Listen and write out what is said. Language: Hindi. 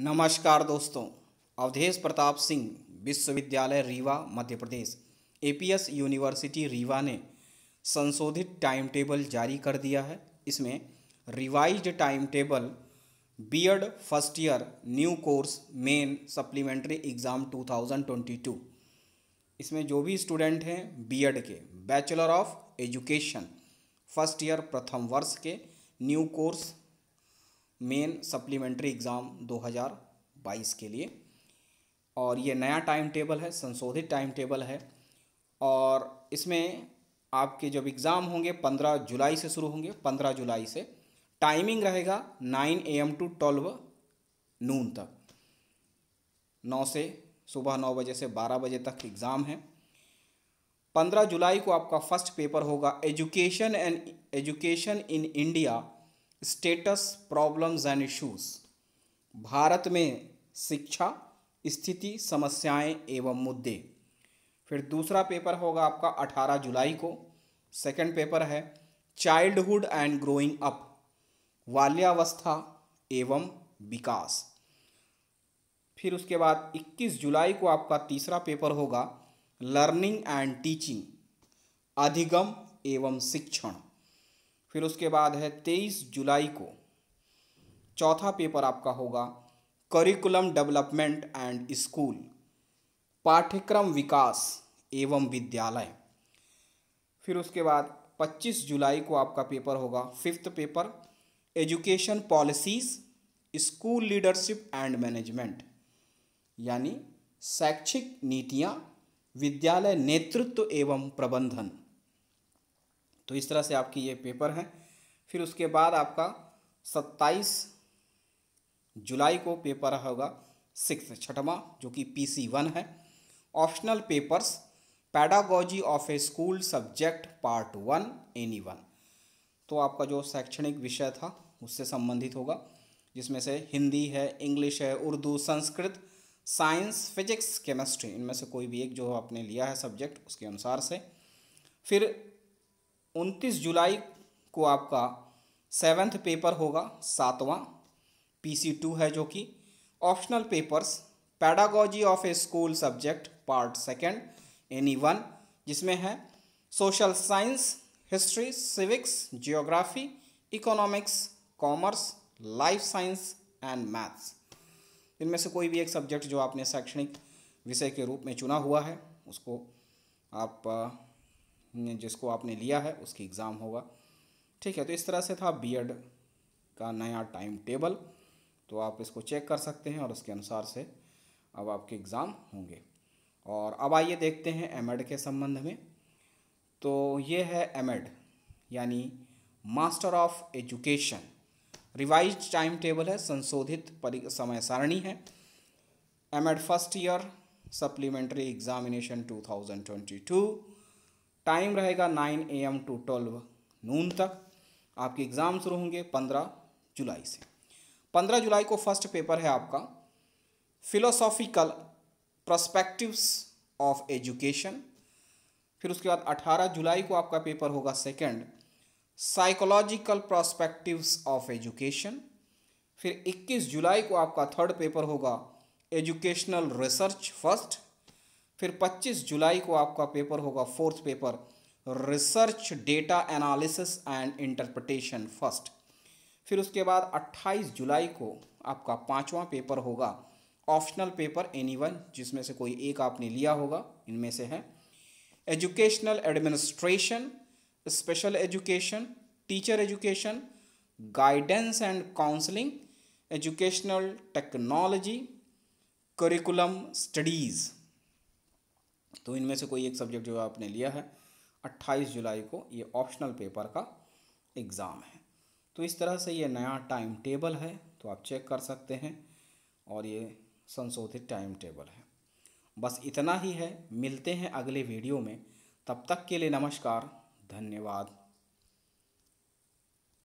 नमस्कार दोस्तों अवधेश प्रताप सिंह विश्वविद्यालय रीवा मध्य प्रदेश ए यूनिवर्सिटी रीवा ने संशोधित टाइम टेबल जारी कर दिया है इसमें revise time table B first year new course main supplementary exam 2022 इसमें जो भी स्टूडेंट हैं बी के bachelor of education first year प्रथम वर्ष के new course main supplementary exam 2022 के लिए और ये नया टाइम टेबल है संशोधित टाइम टेबल है और इसमें आपके जब एग्ज़ाम होंगे 15 जुलाई से शुरू होंगे 15 जुलाई से टाइमिंग रहेगा 9 एम टू 12 नून तक 9 से सुबह 9 बजे से 12 बजे तक एग्ज़ाम है 15 जुलाई को आपका फर्स्ट पेपर होगा education and education in India status problems and issues Bharat में शिक्षा स्थिति समस्याएं एवं मुद्दे फिर दूसरा पेपर होगा आपका 18 जुलाई को सेकंड पेपर है चाइल्डहुड एंड ग्रोइंग अप बाल्यावस्था एवं विकास फिर उसके बाद 21 जुलाई को आपका तीसरा पेपर होगा लर्निंग एंड टीचिंग अधिगम एवं शिक्षण फिर उसके बाद है तेईस जुलाई को चौथा पेपर आपका होगा करिकुलम डेवलपमेंट एंड स्कूल पाठ्यक्रम विकास एवं विद्यालय फिर उसके बाद 25 जुलाई को आपका पेपर होगा fifth paper education policies school leadership and management यानी शैक्षिक नीतियाँ विद्यालय नेतृत्व एवं प्रबंधन तो इस तरह से आपकी ये पेपर हैं फिर उसके बाद आपका सत्ताईस जुलाई को पेपर होगा सिक्स छठवा जो कि पी सी वन है optional papers pedagogy of a school subject part one any one तो आपका जो शैक्षणिक विषय था उससे संबंधित होगा जिसमें से हिंदी है इंग्लिश है Urdu Sanskrit science physics chemistry इनमें से कोई भी एक जो आपने लिया है सब्जेक्ट उसके अनुसार से फिर उनतीस जुलाई को आपका सेवन्थ पेपर होगा सातवां पीसी टू है जो कि optional papers pedagogy of a school subject part second any one जिसमें है social science history civics geography economics commerce life science and maths इनमें से कोई भी एक सब्जेक्ट जो आपने शैक्षणिक विषय के रूप में चुना हुआ है उसको आप जिसको आपने लिया है उसकी एग्ज़ाम होगा ठीक है तो इस तरह से था बीएड का नया टाइम टेबल तो आप इसको चेक कर सकते हैं और उसके अनुसार से अब आपके एग्ज़ाम होंगे और अब आइए देखते हैं एम के संबंध में तो ये है एम यानी master of education revise time table है संशोधित समय सारणी है M first year supplementary examination 2022 time रहेगा nine A M to twelve noon तक आपके एग्ज़ाम शुरू होंगे पंद्रह जुलाई से पंद्रह जुलाई को फर्स्ट पेपर है आपका फिलोसॉफिकल प्रस्पेक्टिवस ऑफ एजुकेशन फिर उसके बाद अठारह जुलाई को आपका पेपर होगा second psychological perspectives of education फिर 21 जुलाई को आपका थर्ड पेपर होगा एजुकेशनल रिसर्च फर्स्ट फिर 25 जुलाई को आपका पेपर होगा fourth paper research data analysis and interpretation first फिर उसके बाद 28 जुलाई को आपका पांचवा पेपर होगा ऑप्शनल पेपर एनी वन जिसमें से कोई एक आपने लिया होगा इनमें से है educational administration special education teacher education guidance and counselling educational technology curriculum studies तो इनमें से कोई एक सब्जेक्ट जो है आपने लिया है 28 जुलाई को ये ऑप्शनल पेपर का एग्ज़ाम है तो इस तरह से ये नया टाइम टेबल है तो आप चेक कर सकते हैं और ये संशोधित टाइम टेबल है बस इतना ही है मिलते हैं अगले वीडियो में तब तक के लिए नमस्कार धन्यवाद